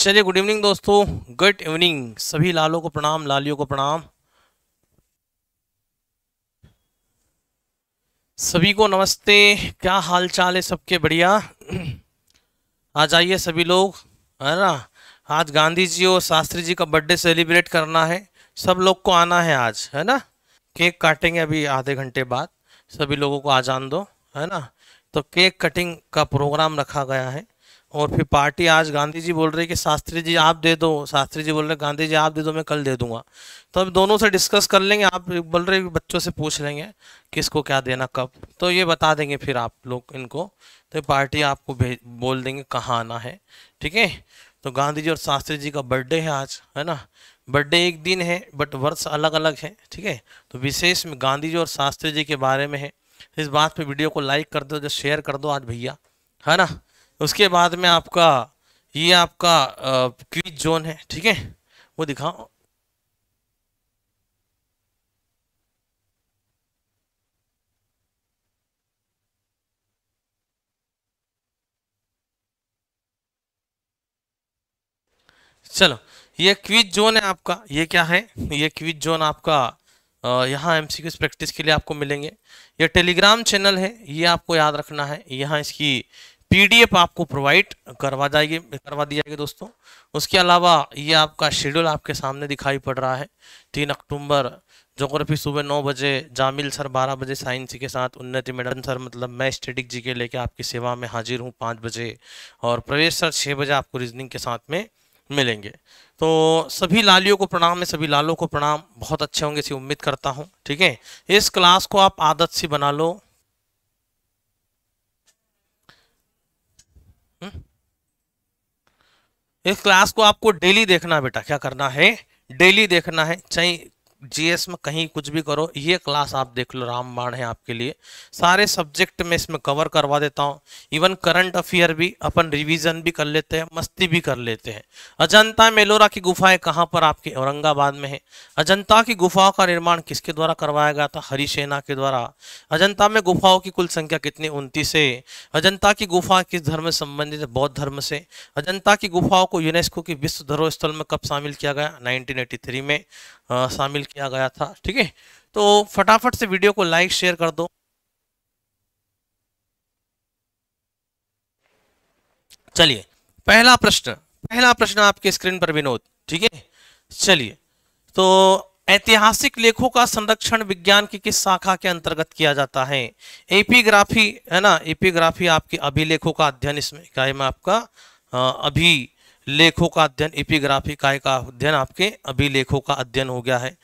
चलिए good evening दोस्तों good evening सभी लालों को प्रणाम लालियों को प्रणाम सभी को नमस्ते क्या हाल चाल है सबके बढ़िया आ जाइए सभी लोग है ना आज गांधी जी और शास्त्री जी का बर्थडे सेलिब्रेट करना है सब लोग को आना है आज है ना केक काटेंगे अभी आधे घंटे बाद सभी लोगों को आ जान दो है ना तो केक कटिंग का प्रोग्राम रखा गया है और फिर पार्टी आज गांधी जी बोल रहे कि शास्त्री जी आप दे दो शास्त्री जी बोल रहे गांधी जी आप दे दो मैं कल दे दूंगा तो अब दोनों से डिस्कस कर लेंगे आप बोल रहे बच्चों से पूछ लेंगे किसको क्या देना कब तो ये बता देंगे फिर आप लोग इनको तो पार्टी आपको भेज बोल देंगे कहाँ आना है ठीक है तो गांधी जी और शास्त्री जी का बर्थडे है आज है ना बर्थडे एक दिन है बट वर्ष अलग अलग है ठीक है तो विशेष गांधी जी और शास्त्री जी के बारे में है इस बात पे वीडियो को लाइक कर दो जो शेयर कर दो आज भैया है ना उसके बाद में आपका ये आपका क्विज जोन है ठीक है वो दिखाओ चलो ये क्विज जोन है आपका ये क्या है ये क्विज जोन आपका यहाँ एम सी प्रैक्टिस के लिए आपको मिलेंगे ये टेलीग्राम चैनल है ये आपको याद रखना है यहाँ इसकी पीडीएफ आपको प्रोवाइड करवा जाएगी करवा दी जाएगी दोस्तों उसके अलावा ये आपका शेड्यूल आपके सामने दिखाई पड़ रहा है तीन अक्टूबर जोग्राफी सुबह नौ बजे जामिल सर बारह बजे साइंस के साथ उन्नति मैडम सर मतलब मैं स्टेटिक जी के लेके आपकी सेवा में हाजिर हूँ पाँच बजे और प्रवेश सर छः बजे आपको रीजनिंग के साथ में मिलेंगे तो सभी लालियों को प्रणाम है सभी लालों को प्रणाम बहुत अच्छे होंगे इसी उम्मीद करता हूँ ठीक है इस क्लास को आप आदत सी बना लो इस क्लास को आपको डेली देखना बेटा क्या करना है डेली देखना है चाहे जीएस में कहीं कुछ भी करो ये क्लास आप देख लो रामबाण है आपके लिए सारे सब्जेक्ट में इसमें कवर करवा देता हूँ इवन करंट अफेयर भी अपन रिवीजन भी कर लेते हैं मस्ती भी कर लेते हैं अजंता मेलोरा की गुफाएं कहाँ पर आपके औरंगाबाद में है अजंता की गुफाओं का निर्माण किसके द्वारा करवाया गया था हरिसेना के द्वारा अजंता में गुफाओं की कुल संख्या कितनी उनतीस है अजंता की गुफा किस धर्म से संबंधित है बौद्ध धर्म से अजंता की गुफाओं को यूनेस्को की विश्व धरोहर स्थल में कब शामिल किया गया नाइनटीन में शामिल किया गया था ठीक है तो फटाफट से वीडियो को लाइक शेयर कर दो चलिए पहला प्रश्न पहला प्रश्न आपके स्क्रीन पर विनोद ठीक है चलिए तो ऐतिहासिक लेखों का संरक्षण विज्ञान की किस शाखा के अंतर्गत किया जाता है एपीग्राफी है ना एपीग्राफी आपके अभिलेखों का अध्ययन इसमें क्या है मैं आपका अभी लेखों का अध्ययन इपिग्राफी काय का अध्ययन आपके अभिलेखों का अध्ययन हो गया है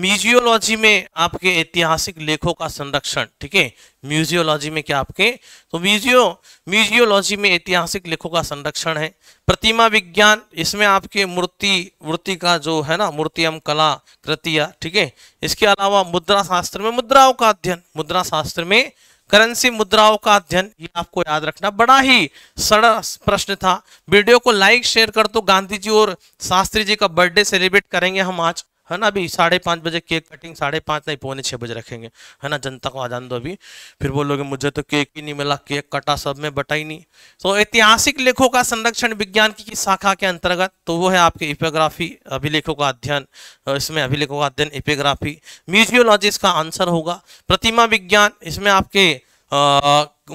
म्यूजियोलॉजी में आपके ऐतिहासिक लेखों का संरक्षण ठीक है म्यूजियोलॉजी में क्या आपके तो म्यूजियो म्यूजियोलॉजी में ऐतिहासिक लेखों का संरक्षण है प्रतिमा विज्ञान इसमें आपके मूर्ति मूर्ति का जो है ना मूर्ति एवं कला कृतिया ठीक है इसके अलावा मुद्रा शास्त्र में मुद्राओं का अध्ययन मुद्रा शास्त्र में करेंसी मुद्राओं का अध्ययन ये आपको याद रखना बड़ा ही सरल प्रश्न था वीडियो को लाइक शेयर कर दो गांधी जी और शास्त्री जी का बर्थडे सेलिब्रेट करेंगे हम आज है ना अभी साढ़े पाँच बजे केक कटिंग साढ़े पाँच नहीं पौने छः बजे रखेंगे है ना जनता को आजान दो अभी फिर बोलोगे मुझे तो केक ही नहीं मिला केक कटा सब में बटा ही नहीं तो ऐतिहासिक लेखों का संरक्षण विज्ञान की किस शाखा के अंतर्गत तो वो है आपके इपियोग्राफी अभिलेखों का अध्ययन इसमें अभिलेखों का अध्ययन इपियोग्राफी म्यूजियोलॉजी इसका आंसर होगा प्रतिमा विज्ञान इसमें आपके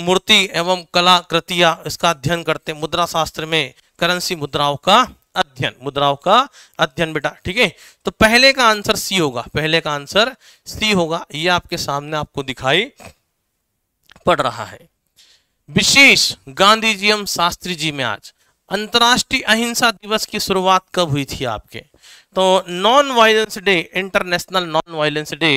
मूर्ति एवं कला कृतियाँ इसका अध्ययन करते मुद्रा शास्त्र में करेंसी मुद्राओं का अध्ययन मुद्राओं का अध्ययन बेटा ठीक है तो पहले का आंसर सी होगा पहले का आंसर सी होगा ये आपके सामने आपको दिखाई पड़ रहा है विशेष गांधी जी एवं शास्त्री जी में आज अंतर्राष्ट्रीय अहिंसा दिवस की शुरुआत कब हुई थी आपके तो non violence day international non violence day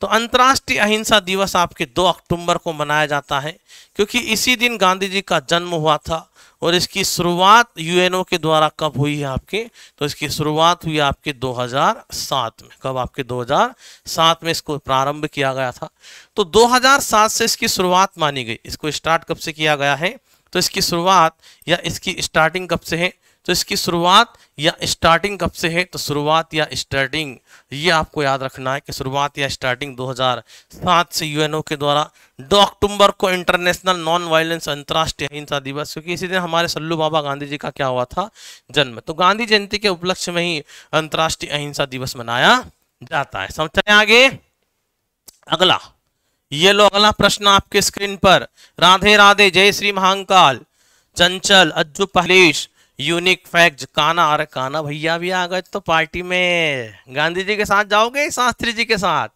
तो अंतर्राष्ट्रीय अहिंसा दिवस आपके 2 अक्टूबर को मनाया जाता है क्योंकि इसी दिन गांधी जी का जन्म हुआ था और इसकी शुरुआत यूएनओ के द्वारा कब हुई है आपके तो इसकी शुरुआत हुई आपके 2007 में कब आपके 2007 में इसको प्रारंभ किया गया था तो 2007 से इसकी शुरुआत मानी गई इसको स्टार्ट कब से किया गया है तो इसकी शुरुआत या इसकी स्टार्टिंग कब से है तो इसकी शुरुआत या स्टार्टिंग कब से है तो शुरुआत या स्टार्टिंग ये आपको याद रखना है कि शुरुआत या स्टार्टिंग 2007 से यूएनओ के द्वारा दो अक्टूबर को इंटरनेशनल नॉन वायलेंस अंतर्राष्ट्रीय अहिंसा दिवस क्योंकि इसी दिन हमारे सल्लू बाबा गांधी जी का क्या हुआ था जन्म तो गांधी जयंती के उपलक्ष्य में ही अंतर्राष्ट्रीय अहिंसा दिवस मनाया जाता है समझते हैं आगे अगला ये लो अगला प्रश्न आपके स्क्रीन पर राधे राधे जय श्री महाकाल चंचल अज्जू पहलेश यूनिक फैक्ट काना अरे काना भैया भी आ गए तो पार्टी में गांधी जी के साथ जाओगे शास्त्री जी के साथ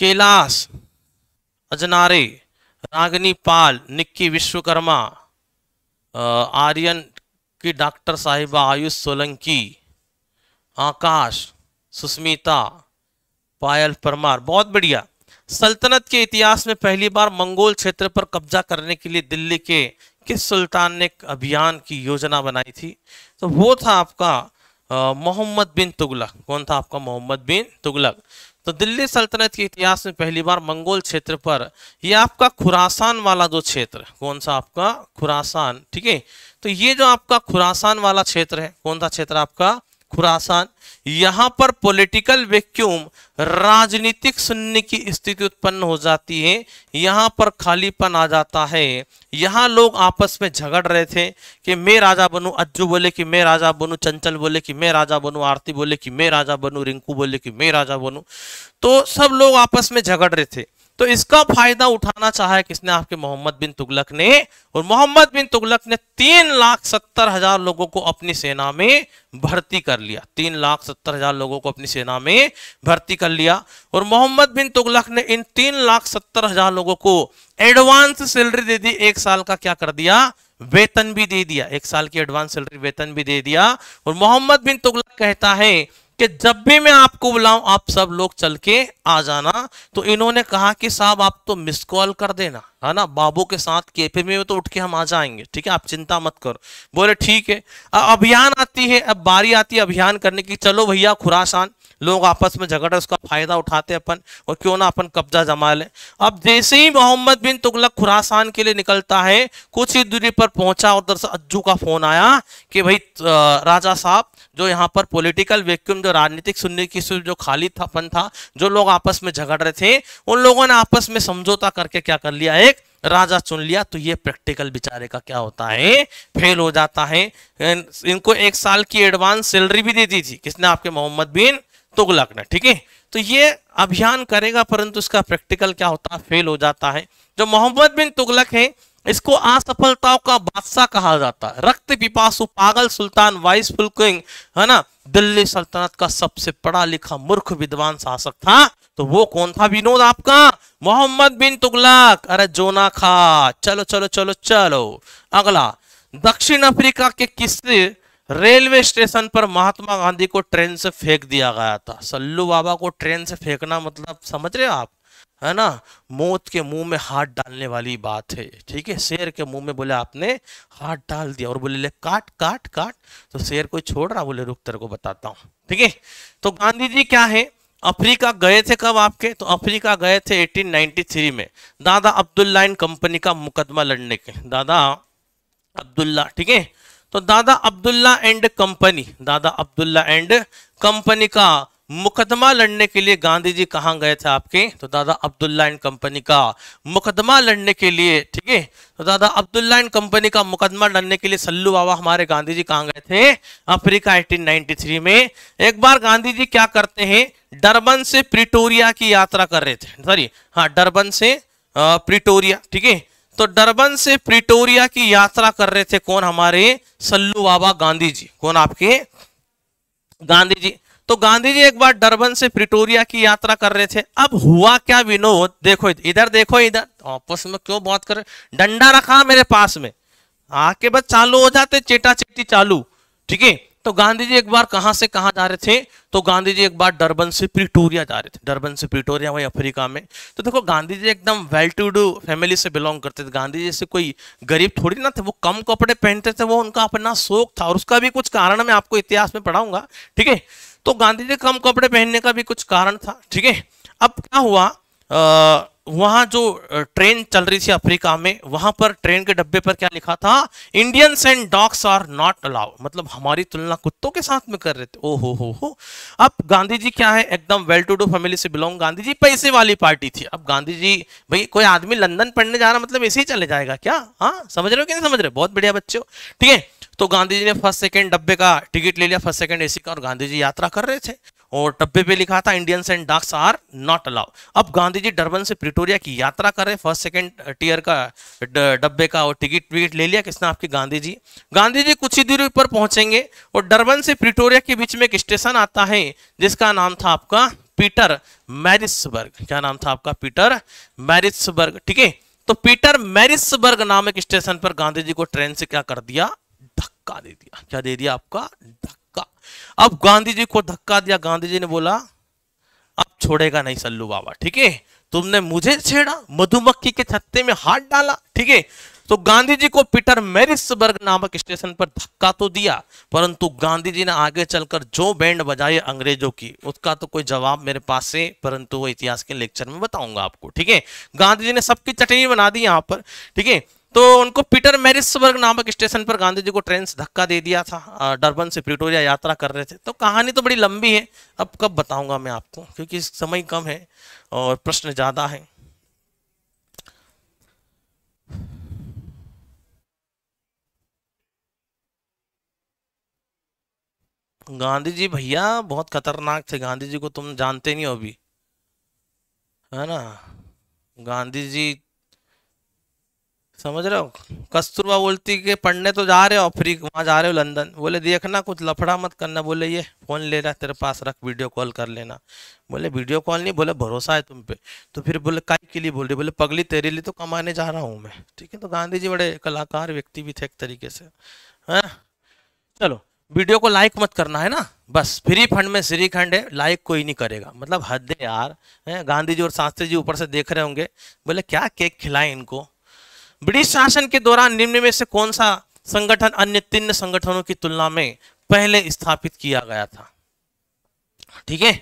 कैलाश अजनारे रागनी पाल निक्की विश्वकर्मा आर्यन की डॉक्टर साहिबा आयुष सोलंकी आकाश सुस्मिता पायल परमार बहुत बढ़िया सल्तनत के इतिहास में पहली बार मंगोल क्षेत्र पर कब्जा करने के लिए दिल्ली के किस सुल्तान ने अभियान की योजना बनाई थी तो वो था आपका मोहम्मद बिन तुगलक कौन था आपका मोहम्मद बिन तुगलक तो दिल्ली सल्तनत के इतिहास में पहली बार मंगोल क्षेत्र पर यह आपका खुरासान वाला जो क्षेत्र कौन सा आपका खुरासान ठीक है तो ये जो आपका खुरासान वाला क्षेत्र है कौन सा क्षेत्र आपका खुरासान यहाँ पर पॉलिटिकल वैक्यूम राजनीतिक शून्य की स्थिति उत्पन्न हो जाती है यहाँ पर खालीपन आ जाता है यहाँ लोग आपस में झगड़ रहे थे कि मैं राजा बनूँ अज्जू बोले कि मैं राजा बनूँ चंचल बोले कि मैं राजा बनूँ आरती बोले कि मैं राजा बनूँ रिंकू बोले कि मैं राजा बनूँ तो सब लोग आपस में झगड़ रहे थे तो इसका फायदा उठाना चाहा किसने आपके मोहम्मद बिन तुगलक ने और मोहम्मद बिन तुगलक ने तीन लाख सत्तर हजार लोगों को अपनी सेना में भर्ती कर लिया तीन लाख सत्तर हजार लोगों को अपनी सेना में भर्ती कर लिया और मोहम्मद बिन तुगलक ने इन तीन लाख सत्तर हजार लोगों को एडवांस सैलरी दे दी एक साल का क्या कर दिया वेतन भी दे दिया एक साल की एडवांस सैलरी वेतन भी दे दिया और मोहम्मद बिन तुगलक कहता है कि जब भी मैं आपको बुलाऊं आप सब लोग चल के आ जाना तो इन्होंने कहा कि साहब आप तो मिस कॉल कर देना है ना बाबू के साथ केपे में तो उठ के हम आ जाएंगे ठीक है आप चिंता मत करो बोले ठीक है अभियान आती है अब बारी आती है अभियान करने की चलो भैया खुरासान लोग आपस में झगड़ उसका फायदा उठाते अपन और क्यों ना अपन कब्जा जमा लें अब जैसे ही मोहम्मद बिन तुगलक खुरासान के लिए निकलता है कुछ ही दूरी पर पहुंचा और दरअसल अज्जू का फोन आया कि भाई राजा साहब जो यहाँ पर पॉलिटिकल वैक्यूम जो राजनीतिक सुनने की जो खाली थापन था जो लोग आपस में झगड़ रहे थे उन लोगों ने आपस में समझौता करके क्या कर लिया एक राजा चुन लिया तो ये प्रैक्टिकल बिचारे का क्या होता है फेल हो जाता है इनको एक साल की एडवांस सैलरी भी दे दी थी किसने आपके मोहम्मद बिन तुगलक ने ठीक है तो ये अभियान करेगा परंतु इसका प्रैक्टिकल क्या होता है फेल हो जाता है जो मोहम्मद बिन तुगलक है इसको असफलताओं का बादशाह कहा जाता है रक्त पिपासु पागल सुल्तान वाइस फुलकिंग है ना दिल्ली सल्तनत का सबसे पढ़ा लिखा मूर्ख विद्वान शासक था तो वो कौन था विनोद आपका मोहम्मद बिन तुगलक अरे जोना खा चलो चलो चलो चलो अगला दक्षिण अफ्रीका के किस रेलवे स्टेशन पर महात्मा गांधी को ट्रेन से फेंक दिया गया था सल्लू बाबा को ट्रेन से फेंकना मतलब समझ रहे हो आप है ना मौत के मुंह में हाथ डालने वाली बात है ठीक है शेर के मुंह में बोले आपने हाथ डाल दिया और बोले ले काट काट काट तो शेर को छोड़ रहा बोले रुक तेरे को बताता हूँ ठीक है तो गांधी जी क्या है अफ्रीका गए थे कब आपके तो अफ्रीका गए थे 1893 में दादा अब्दुल्लाइन कंपनी का मुकदमा लड़ने के दादा अब्दुल्ला ठीक है तो दादा अब्दुल्ला एंड कंपनी दादा अब्दुल्ला एंड कंपनी का मुकदमा लड़ने के लिए गांधी जी कहाँ गए थे आपके तो दादा अब्दुल्ला एंड कंपनी का मुकदमा लड़ने के लिए ठीक है तो दादा अब्दुल्ला एंड कंपनी का मुकदमा लड़ने के लिए सल्लू बाबा हमारे गांधी जी कहाँ गए थे अफ्रीका 1893 में एक बार गांधी जी क्या करते हैं डरबन से प्रिटोरिया की यात्रा कर रहे थे सॉरी हाँ डरबन से प्रिटोरिया ठीक है तो डरबन से प्रिटोरिया की यात्रा कर रहे थे कौन हमारे सल्लू बाबा गांधी जी कौन आपके गांधी जी तो गांधी जी एक बार डरबन से प्रिटोरिया की यात्रा कर रहे थे अब हुआ क्या विनोद देखो इधर देखो इधर तो आपस में क्यों बात कर डंडा रखा मेरे पास में आके बस चालू हो जाते चेटा चेटी चालू ठीक है तो गांधी जी एक बार कहां से कहां जा रहे थे तो गांधी जी एक बार डरबन से प्रिटोरिया जा रहे थे डरबन से प्रिटोरिया वही अफ्रीका में तो देखो गांधी जी एकदम वेल टू डू फैमिली से बिलोंग करते थे गांधी जी से कोई गरीब थोड़ी ना थे वो कम कपड़े पहनते थे वो उनका अपना शौक था और उसका भी कुछ कारण मैं आपको इतिहास में पढ़ाऊंगा ठीक है तो गांधी जी कम कपड़े पहनने का भी कुछ कारण था ठीक है अब क्या हुआ वहां जो ट्रेन चल रही थी अफ्रीका में वहां पर ट्रेन के डब्बे पर क्या लिखा था Indians and dogs are not allow मतलब हमारी तुलना कुत्तों के साथ में कर रहे थे ओ हो हो हो अब गांधी जी क्या है एकदम वेल टू डू फैमिली से बिलोंग गांधी जी पैसे वाली पार्टी थी अब गांधी जी भाई कोई आदमी लंदन पढ़ने जा रहा मतलब ऐसे ही चले जाएगा क्या हाँ समझ रहे हो कि नहीं समझ रहे बहुत बढ़िया बच्चे हो ठीक है तो गांधी जी ने फर्स्ट सेकंड डब्बे का टिकट ले लिया फर्स्ट सेकंड एसी का और गांधी जी यात्रा कर रहे थे और डब्बे पे लिखा था Indians and dogs are not allow अब गांधी जी डरबन से प्रिटोरिया की यात्रा कर रहे फर्स्ट सेकंड टीयर का डब्बे का और टिकट विकट ले लिया किसने आपके गांधी जी गांधी जी कुछ ही दूरी पर पहुंचेंगे और डरबन से प्रिटोरिया के बीच में एक स्टेशन आता है जिसका नाम था आपका पीटर मैरिसबर्ग क्या नाम था आपका पीटर मैरिसबर्ग ठीक है तो पीटर मैरिसबर्ग नाम एक स्टेशन पर गांधी जी को ट्रेन से क्या कर दिया धक्का दे दिया क्या दे दिया आपका धक्का अब गांधी जी को धक्का दिया गांधी जी ने बोला अब छोड़ेगा नहीं सल्लू बाबा ठीक है तुमने मुझे छेड़ा मधुमक्खी के छत्ते में हाथ डाला ठीक है तो गांधी जी को पीटर मेरिसबर्ग नामक स्टेशन पर धक्का तो दिया परंतु गांधी जी ने आगे चलकर जो बैंड बजाई अंग्रेजों की उसका तो कोई जवाब मेरे पास से परंतु वो इतिहास के लेक्चर में बताऊंगा आपको ठीक है गांधी जी ने सबकी चटनी बना दी यहाँ पर ठीक है तो उनको पीटर मैरिसबर्ग नामक स्टेशन पर गांधी जी को ट्रेन से धक्का दे दिया था डरबन से प्रिटोरिया यात्रा कर रहे थे तो कहानी तो बड़ी लंबी है अब कब बताऊंगा मैं आपको क्योंकि समय कम है और प्रश्न ज़्यादा है गांधी जी भैया बहुत खतरनाक थे गांधी जी को तुम जानते नहीं हो अभी है ना गांधी जी समझ रहे हो कस्तूरबा बोलती कि पढ़ने तो जा रहे हो फ्री वहाँ जा रहे हो लंदन बोले देखना कुछ लफड़ा मत करना बोले ये फ़ोन ले रहा तेरे पास रख वीडियो कॉल कर लेना बोले वीडियो कॉल नहीं बोले भरोसा है तुम पे तो फिर बोले काय के लिए बोल रही बोले पगली तेरे लिए तो कमाने जा रहा हूँ मैं ठीक है तो गांधी जी बड़े कलाकार व्यक्ति भी थे एक तरीके से है हाँ? चलो वीडियो को लाइक मत करना है ना बस फ्री फंड में श्री खंड है लाइक कोई नहीं करेगा मतलब हद है यार गांधी जी और शास्त्री जी ऊपर से देख रहे होंगे बोले क्या केक खिलाए इनको ब्रिटिश शासन के दौरान निम्न में से कौन सा संगठन अन्य तीन संगठनों की तुलना में पहले स्थापित किया गया था ठीक है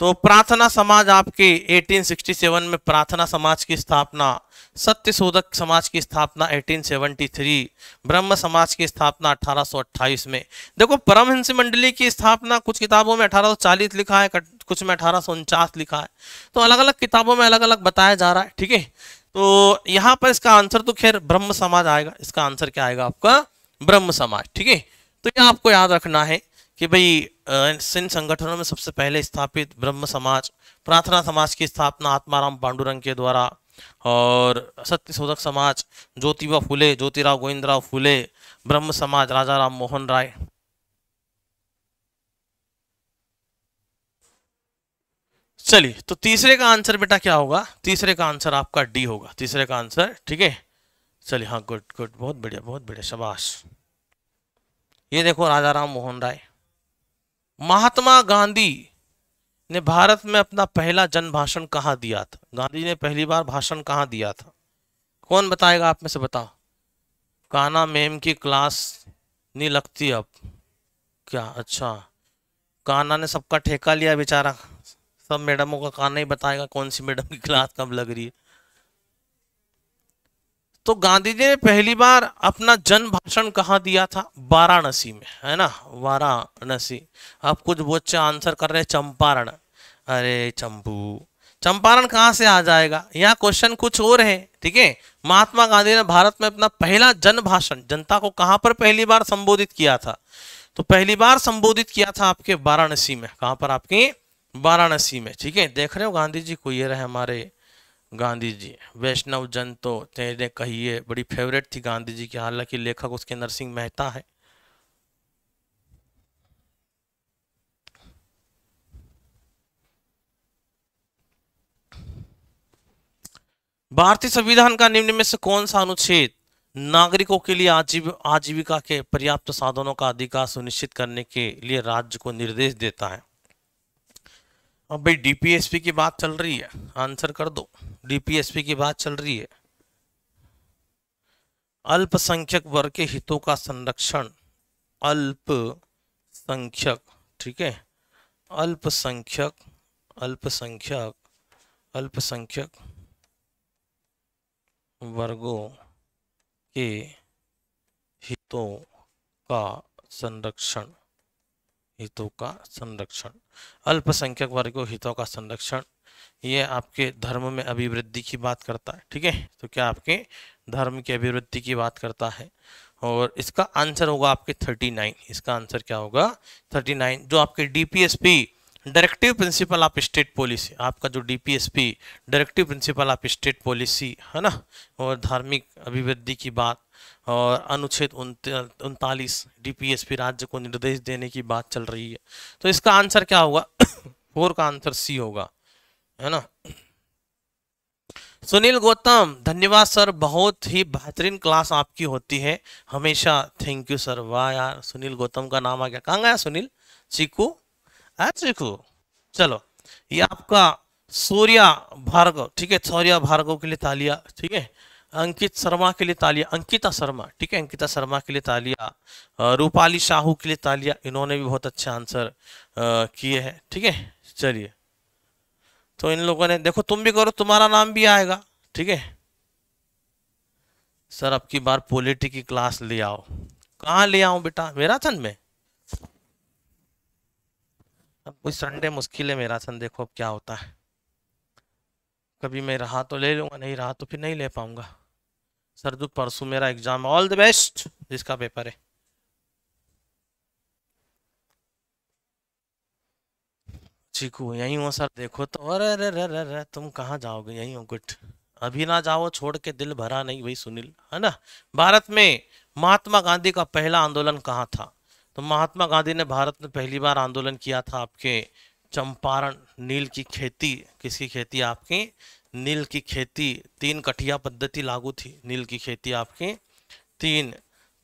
तो प्रार्थना समाज आपके 1867 में प्रार्थना समाज की स्थापना सत्य शोधक समाज की स्थापना 1873 ब्रह्म समाज की स्थापना 1828 में देखो परमहंस मंडली की स्थापना कुछ किताबों में 1840 लिखा है कुछ में अठारह लिखा है तो अलग अलग किताबों में अलग अलग बताया जा रहा है ठीक है तो यहाँ पर इसका आंसर तो खैर ब्रह्म समाज आएगा इसका आंसर क्या आएगा आपका ब्रह्म समाज ठीक है तो ये आपको याद रखना है कि भाई इन संगठनों में सबसे पहले स्थापित ब्रह्म समाज प्रार्थना समाज की स्थापना आत्माराम पांडुरंग के द्वारा और सत्य शोधक समाज ज्योतिबा फुले ज्योतिराव गोविंदराव फुले ब्रह्म समाज राजा राम मोहन राय चलिए तो तीसरे का आंसर बेटा क्या होगा तीसरे का आंसर आपका डी होगा तीसरे का आंसर ठीक है चलिए हाँ गुड गुड बहुत बढ़िया बहुत बढ़िया शबाश ये देखो राजा राम मोहन राय महात्मा गांधी ने भारत में अपना पहला जन भाषण कहाँ दिया था गांधी ने पहली बार भाषण कहाँ दिया था कौन बताएगा आप में से बताओ काना मैम की क्लास नहीं लगती अब क्या अच्छा काना ने सबका ठेका लिया बेचारा सब मैडमों का खाना ही बताएगा कौन सी मैडम की क्लास कब लग रही है तो गांधी जी ने पहली बार अपना जन भाषण कहाँ दिया था वाराणसी में है ना वाराणसी अब कुछ बच्चे आंसर कर रहे चंपारण अरे चंपू चंपारण कहाँ से आ जाएगा यहाँ क्वेश्चन कुछ और है ठीक है महात्मा गांधी ने भारत में अपना पहला जन भाषण जनता को कहाँ पर पहली बार संबोधित किया था तो पहली बार संबोधित किया था आपके वाराणसी में कहाँ पर आपकी वाराणसी में ठीक है देख रहे हो गांधी जी को ये रहे हमारे गांधी जी वैष्णव जन तो तेरे कहिए बड़ी फेवरेट थी गांधी जी की हालांकि लेखक उसके नरसिंह मेहता है भारतीय संविधान का निम्न में से कौन सा अनुच्छेद नागरिकों के लिए आजीव आजीविका के पर्याप्त साधनों का अधिकार सुनिश्चित करने के लिए राज्य को निर्देश देता है अब भाई डीपीएसपी की बात चल रही है आंसर कर दो डीपीएसपी की बात चल रही है अल्पसंख्यक वर्ग के हितों का संरक्षण अल्पसंख्यक ठीक है अल्पसंख्यक अल्पसंख्यक अल्पसंख्यक वर्गों के हितों का संरक्षण हितों का संरक्षण अल्पसंख्यक वर्गों हितों का संरक्षण ये आपके धर्म में अभिवृद्धि की बात करता है ठीक है तो क्या आपके धर्म की अभिवृद्धि की बात करता है और इसका आंसर होगा आपके 39 इसका आंसर क्या होगा 39 जो आपके DPSP directive principle of state policy आपका जो DPSP directive principle of state policy है ना और धार्मिक अभिवृद्धि की बात और अनुच्छेद उनतालीस डीपीएसपी राज्य को निर्देश देने की बात चल रही है तो इसका आंसर क्या होगा फोर का आंसर सी होगा है ना सुनील गौतम धन्यवाद सर बहुत ही बेहतरीन क्लास आपकी होती है हमेशा थैंक यू सर वाह यार सुनील गौतम का नाम आ गया कहाँ गया सुनील चीकू है हाँ, चीकू चलो ये आपका सूर्या भार्गव ठीक है सौर्या भार्गव के लिए तालिया ठीक है अंकित शर्मा के लिए तालिया अंकिता शर्मा ठीक है अंकिता शर्मा के लिए तालिया रूपाली साहू के लिए तालिया इन्होंने भी बहुत अच्छे आंसर किए हैं ठीक है चलिए तो इन लोगों ने देखो तुम भी करो तुम्हारा नाम भी आएगा ठीक है सर अब की बार पोलिटी की क्लास ले आओ कहाँ ले आओ बेटा मैराथन में अब कोई संडे मुश्किल है मैराथन देखो अब क्या होता है कभी मैं रहा तो ले लूंगा नहीं रहा तो फिर नहीं ले पाऊंगा सर तो परसों मेरा एग्जाम ऑल द बेस्ट जिसका पेपर है चीकू यही हो सर देखो तो अरे अरे अरे अरे तुम कहाँ जाओगे यही हो गुट अभी ना जाओ छोड़ के दिल भरा नहीं भाई सुनील है ना भारत में महात्मा गांधी का पहला आंदोलन कहाँ था तो महात्मा गांधी ने भारत में पहली बार आंदोलन किया था आपके चंपारण नील की खेती किसकी खेती आपकी नील की खेती तीन कठिया पद्धति लागू थी नील की खेती आपकी तीन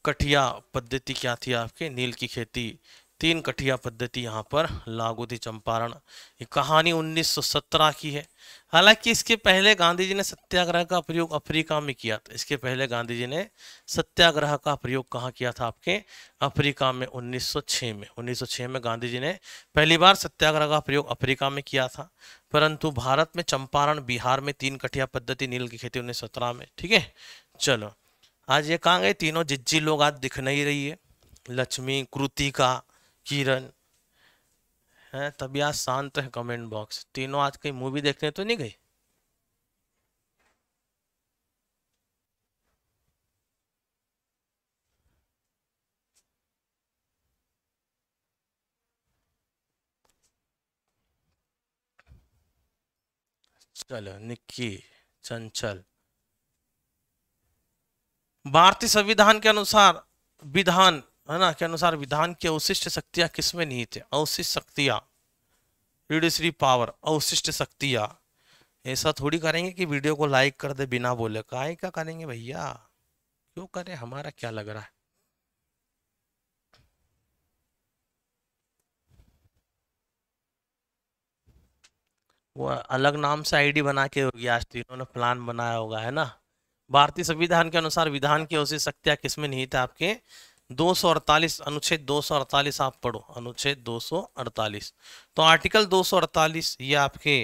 कठिया पद्धति क्या थी आपके नील की खेती तीन कठिया पद्धति यहाँ पर लागू थी चंपारण ये कहानी 1917 की है हालांकि इसके पहले गांधी जी ने सत्याग्रह का प्रयोग अफ्रीका में किया था इसके पहले गांधी जी ने सत्याग्रह का प्रयोग कहाँ किया था आपके अफ्रीका में 1906 में 1906 में गांधी जी ने पहली बार सत्याग्रह का प्रयोग अफ्रीका में किया था परंतु भारत में चंपारण बिहार में तीन कठिया पद्धति नील की खेती उन्नीस सत्रह में ठीक है चलो आज ये कहाँ गए तीनों जिज्जी लोग आज दिख नहीं रही है लक्ष्मी कृतिका किरण है तभी आज शांत है कमेंट बॉक्स तीनों आज कहीं मूवी देखने तो नहीं गई चलो निक्की चंचल भारतीय संविधान के अनुसार विधान है ना के अनुसार विधान की अवशिष्ट शक्तियां किसमें निहित है अवशिष्ट शक्तियां रिड्यूसरी पावर अवशिष्ट शक्तियां ऐसा थोड़ी करेंगे कि वीडियो को लाइक कर दे बिना बोले काय क्या करेंगे भैया क्यों करें हमारा क्या लग रहा है वो अलग नाम से आईडी बना के होगी आज तो इन्होंने प्लान बनाया होगा है ना भारतीय संविधान के अनुसार विधान की औसी शक्तियाँ किसमें नहीं था आपके दो सौ अड़तालीस अनुच्छेद दो सौ अड़तालीस आप पढ़ो अनुच्छेद दो अड़तालीस तो आर्टिकल दो अड़तालीस ये आपके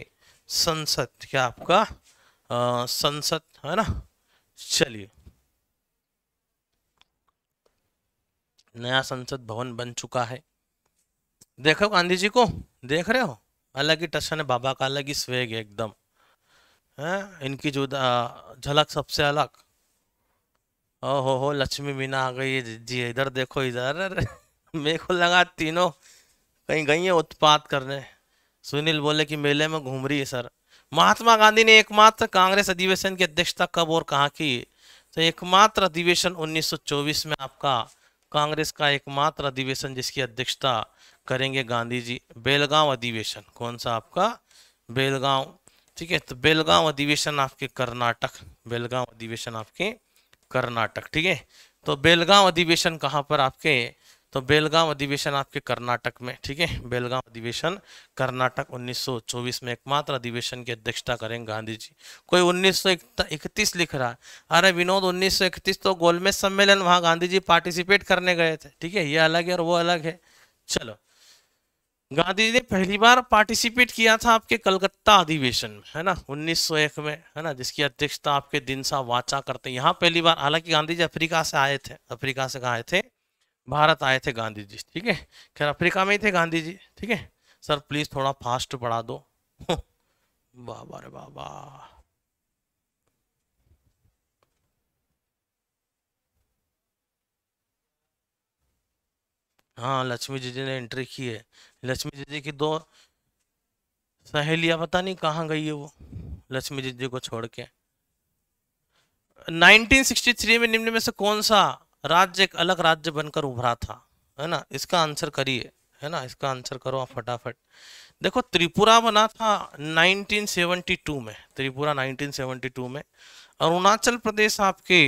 संसद क्या आपका आ, संसद है ना चलिए नया संसद भवन बन चुका है देखो गांधी जी को देख रहे हो अलग ही टशन है बाबा का अलग ही स्वेग है एकदम है हाँ, इनकी जो झलक सबसे अलग ओ हो हो लक्ष्मी मीना आ गई जी इधर देखो इधर मेरे को लगा तीनों कहीं गई है उत्पात करने सुनील बोले कि मेले में घूम रही है सर महात्मा गांधी ने एकमात्र कांग्रेस अधिवेशन की अध्यक्षता कब और कहाँ की तो एकमात्र अधिवेशन 1924 में आपका कांग्रेस का एकमात्र अधिवेशन जिसकी अध्यक्षता करेंगे गांधी जी बेलगांव अधिवेशन कौन सा आपका बेलगांव ठीक है तो बेलगांव अधिवेशन आपके कर्नाटक बेलगांव अधिवेशन आपके कर्नाटक ठीक है तो बेलगांव अधिवेशन कहाँ पर आपके तो बेलगांव अधिवेशन आपके कर्नाटक में ठीक है बेलगांव अधिवेशन कर्नाटक 1924 में एकमात्र अधिवेशन की अध्यक्षता करेंगे गांधी जी कोई 1931 लिख रहा है अरे विनोद 1931 तो गोलमेज सम्मेलन वहां गांधी जी पार्टिसिपेट करने गए थे ठीक है ये अलग है और वो अलग है चलो गांधी ने पहली बार पार्टिसिपेट किया था आपके कलकत्ता अधिवेशन में है ना 1901 में है ना जिसकी अध्यक्षता आपके दिन सा वाचा करते यहाँ पहली बार हालांकि गांधी जी अफ्रीका से आए थे अफ्रीका से कहा आए थे भारत आए थे गांधी जी ठीक है खैर अफ्रीका में ही थे गांधी जी ठीक है सर प्लीज थोड़ा फास्ट पढ़ा दो बाबा रे बाबा हाँ लक्ष्मी जी जी ने एंट्री की है लक्ष्मी जीजे की दो सहेलियां पता नहीं कहाँ गई है वो लक्ष्मी जीजे को छोड़ के 1963 में निम्न में से कौन सा राज्य एक अलग राज्य बनकर उभरा था है ना इसका आंसर करिए है ना इसका आंसर करो आप फटाफट देखो त्रिपुरा बना था 1972 में त्रिपुरा 1972 में अरुणाचल प्रदेश आपके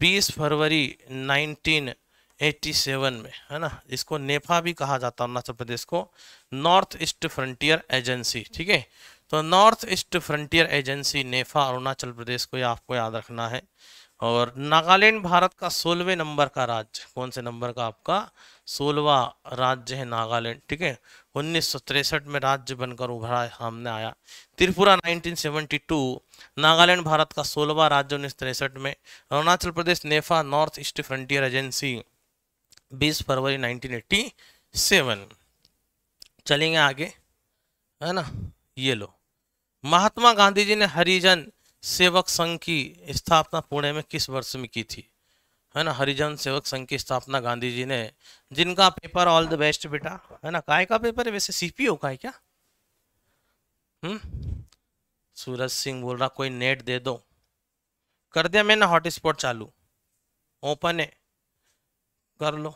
बीस फरवरी 1987 में है ना इसको नेफा भी कहा जाता है अरुणाचल प्रदेश को नॉर्थ ईस्ट फ्रंटियर एजेंसी ठीक है तो North East Frontier Agency NEFA Arunachal Pradesh को आपको याद रखना है और नागालैंड भारत का सोलहवें नंबर का राज्य कौन से नंबर का आपका सोलवा राज्य है नागालैंड ठीक है उन्नीस में राज्य बनकर उभरा सामने आया त्रिपुरा 1972 नागालैंड भारत का सोलवा राज्य उन्नीस में Arunachal Pradesh NEFA North East Frontier Agency 20 फरवरी 1987 चलेंगे आगे है ना ये लो महात्मा गांधी जी ने हरिजन सेवक संघ की स्थापना पुणे में किस वर्ष में की थी है ना हरिजन सेवक संघ की स्थापना गांधी जी ने जिनका पेपर ऑल द बेस्ट बेटा है ना काय का पेपर है वैसे सीपीओ का है क्या हम्म सूरज सिंह बोल रहा कोई नेट दे दो कर दिया मैंने हॉटस्पॉट चालू ओपन है कर लो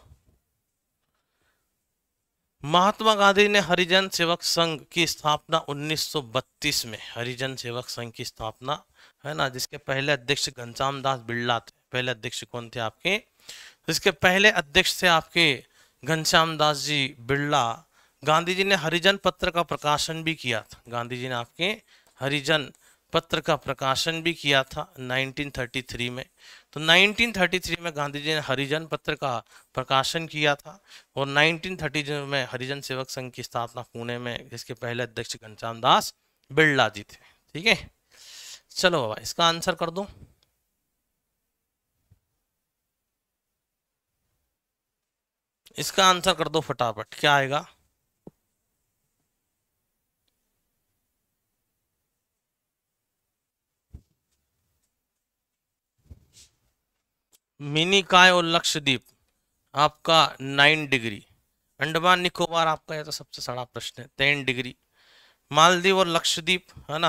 महात्मा गांधी ने हरिजन सेवक संघ की स्थापना 1932 में हरिजन सेवक संघ की स्थापना है ना जिसके पहले अध्यक्ष घनश्याम दास बिरला थे पहले अध्यक्ष कौन थे आपके जिसके पहले अध्यक्ष थे आपके घनश्याम दास जी बिरला गांधी जी ने हरिजन पत्र का प्रकाशन भी किया था गांधी जी ने आपके हरिजन पत्र का प्रकाशन भी किया था 1933 में तो 1933 में गांधी जी ने हरिजन पत्र का प्रकाशन किया था और 1930 में हरिजन सेवक संघ की स्थापना पुणे में इसके पहले अध्यक्ष घनश्याम दास बिरला जी थे ठीक है चलो बाबा इसका आंसर कर दो इसका आंसर कर दो फटाफट क्या आएगा मिनी काय और लक्षद्वीप आपका नाइन डिग्री अंडमान निकोबार आपका यह तो सबसे सड़ा प्रश्न है टेन डिग्री मालदीव और लक्षद्वीप है ना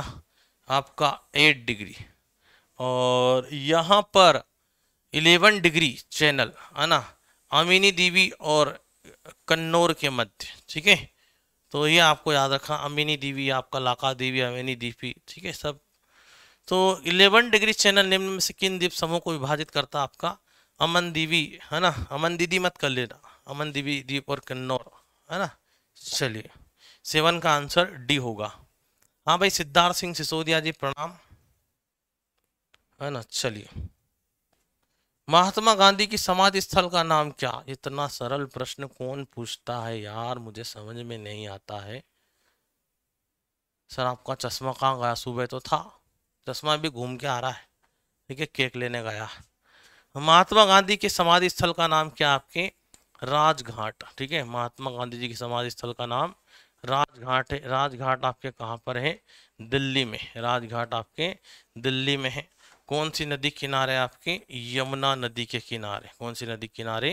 आपका एट डिग्री और यहाँ पर इलेवन डिग्री चैनल है ना अमीनी देवी और कन्नौर के मध्य ठीक है तो ये आपको याद रखा अमीनी देवी आपका लाका देवी अमीनी दीपी ठीक है सब तो 11 डिग्री चैनल निम्न में से किन द्वीप समूह को विभाजित करता आपका अमन दीवी है ना अमन दीदी मत कर लेना अमन दीवी द्वीप और किन्नौर है ना चलिए सेवन का आंसर डी होगा हाँ भाई सिद्धार्थ सिंह सिसोदिया जी प्रणाम है ना चलिए महात्मा गांधी की समाधि स्थल का नाम क्या इतना सरल प्रश्न कौन पूछता है यार मुझे समझ में नहीं आता है सर आपका चश्मा कहाँ गया सुबह तो था चश्मा भी घूम के आ रहा है ठीक है केक लेने गया महात्मा गांधी के समाधि स्थल का नाम क्या आपके राजघाट ठीक है महात्मा गांधी जी के समाधि स्थल का नाम राजघाट है राजघाट आपके कहाँ पर है दिल्ली में राजघाट आपके दिल्ली में है कौन सी नदी किनारे आपके यमुना नदी के किनारे कौन सी नदी किनारे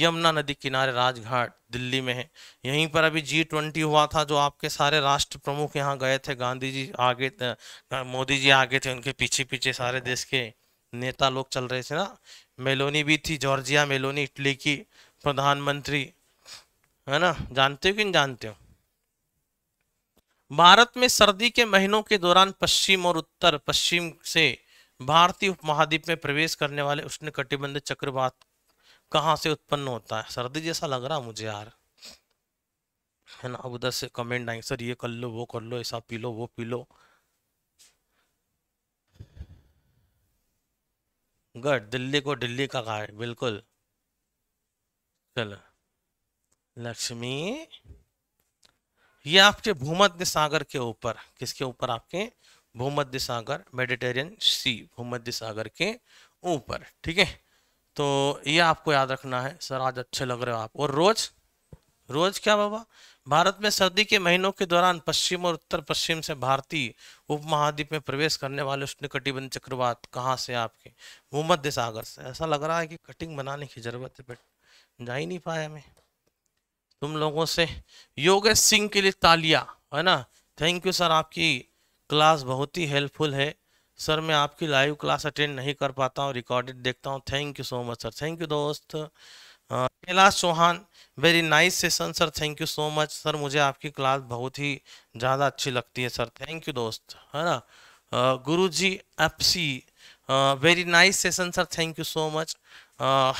यमुना नदी किनारे राजघाट दिल्ली में है यहीं पर अभी जी ट्वेंटी हुआ था जो आपके सारे राष्ट्र प्रमुख यहाँ गए थे गांधी जी आगे मोदी जी आगे थे उनके पीछे पीछे सारे देश के नेता लोग चल रहे थे ना मेलोनी भी थी जॉर्जिया मेलोनी इटली की प्रधानमंत्री है ना जानते हो कि नहीं जानते हो भारत में सर्दी के महीनों के दौरान पश्चिम और उत्तर पश्चिम से भारतीय उपमहाद्वीप में प्रवेश करने वाले उष्ण कटिबंध चक्रवात कहाँ से उत्पन्न होता है सर्दी जैसा लग रहा मुझे यार है ना अब उधर से कमेंट आएंगे सर ये कर लो वो कर लो ऐसा पी लो वो पी लो गड दिल्ली को दिल्ली का कहा बिल्कुल चलो लक्ष्मी ये आपके भूमध्य सागर के ऊपर किसके ऊपर आपके भूमध्य सागर मेडिटेरियन सी भूमध्य सागर के ऊपर ठीक है तो ये आपको याद रखना है सर आज अच्छे लग रहे हो आप और रोज रोज क्या बाबा भारत में सर्दी के महीनों के दौरान पश्चिम और उत्तर पश्चिम से भारतीय उपमहाद्वीप में प्रवेश करने वाले उष्णकटिबंध चक्रवात कहाँ से आपके भूमध्य सागर से ऐसा लग रहा है कि कटिंग बनाने की जरूरत है बट जा ही नहीं पाया मैं तुम लोगों से योगेश सिंह के लिए तालिया है ना थैंक यू सर आपकी क्लास बहुत ही हेल्पफुल है सर मैं आपकी लाइव क्लास अटेंड नहीं कर पाता हूँ रिकॉर्डेड देखता हूँ thank you so much sir thank you दोस्त Kailash Chauhan very nice session sir thank you so much sir मुझे आपकी क्लास बहुत ही ज़्यादा अच्छी लगती है सर थैंक यू दोस्त है ना Guru ji F C very nice session sir thank you so much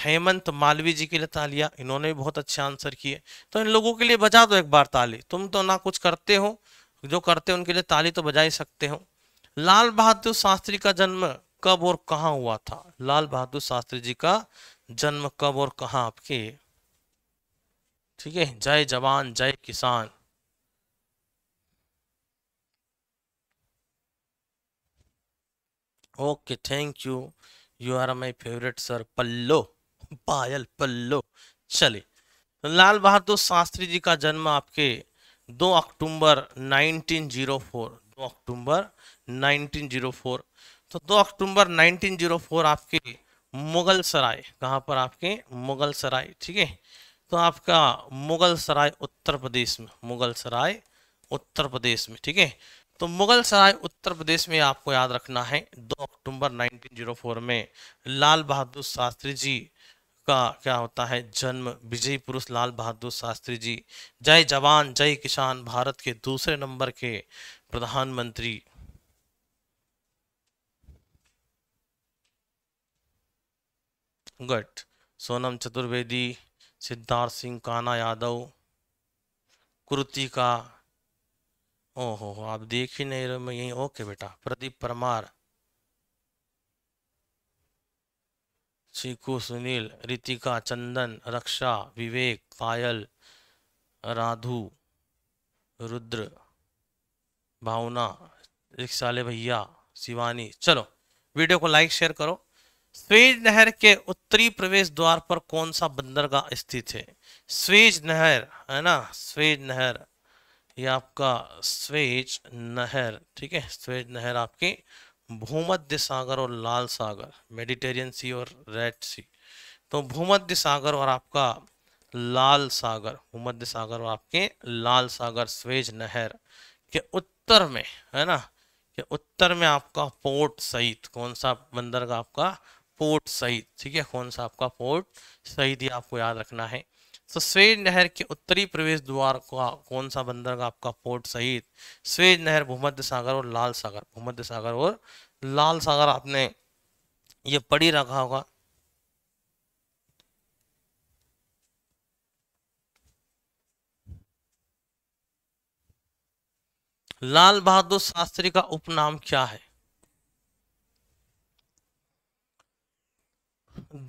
Hemant Malvi ji के लिए तालियाँ इन्होंने भी बहुत अच्छे आंसर किए तो इन लोगों के लिए बजा दो एक बार ताली तुम तो ना कुछ करते हो जो करते हैं उनके लिए ताली तो बजा ही सकते हो लाल बहादुर शास्त्री का जन्म कब और कहा हुआ था लाल बहादुर शास्त्री जी का जन्म कब और कहा आपके ठीक है जय जवान जय किसान okay thank you you are my favourite sir Pallo Payal पल्लो चले लाल बहादुर शास्त्री जी का जन्म आपके दो अक्टूबर 1904 दो अक्टूबर 1904 तो दो अक्टूबर 1904 आपके मुगल सराय कहाँ पर आपके मुगल सराय ठीक है तो आपका मुगल सराय उत्तर प्रदेश में मुगल सराय उत्तर प्रदेश में ठीक है तो मुगल सराय उत्तर प्रदेश में आपको याद रखना है 2 अक्टूबर 1904 में लाल बहादुर शास्त्री जी का क्या होता है जन्म विजयी पुरुष लाल बहादुर शास्त्री जी जय जवान जय किसान भारत के दूसरे नंबर के प्रधानमंत्री गट सोनम चतुर्वेदी सिद्धार्थ सिंह काना यादव का ओहो आप देख ही नहीं रहे मैं यही ओके बेटा प्रदीप परमार चीकू सुनील रितिका चंदन रक्षा विवेक पायल राधु रुद्र भावना रिक्शाले भैया शिवानी चलो वीडियो को लाइक शेयर करो स्वेज नहर के उत्तरी प्रवेश द्वार पर कौन सा बंदरगाह स्थित है स्वेज नहर है ना स्वेज नहर ये आपका स्वेज नहर ठीक है स्वेज नहर आपकी भूमध्य सागर और लाल सागर मेडिटेरियन सी और रेड सी तो भूमध्य सागर और आपका लाल सागर भूमध्य सागर और आपके लाल सागर स्वेज नहर के उत्तर में है ना कि उत्तर में आपका पोर्ट सईद कौन सा का आपका पोर्ट सईद ठीक है कौन सा आपका पोर्ट सईद ही आपको याद रखना है तो स्वेज नहर के उत्तरी प्रवेश द्वार का कौन सा बंदरगाह आपका पोर्ट सहित स्वेज नहर भूमध्य सागर और लाल सागर भूमध्य सागर और लाल सागर आपने ये पढ़ी रखा होगा लाल बहादुर शास्त्री का उपनाम क्या है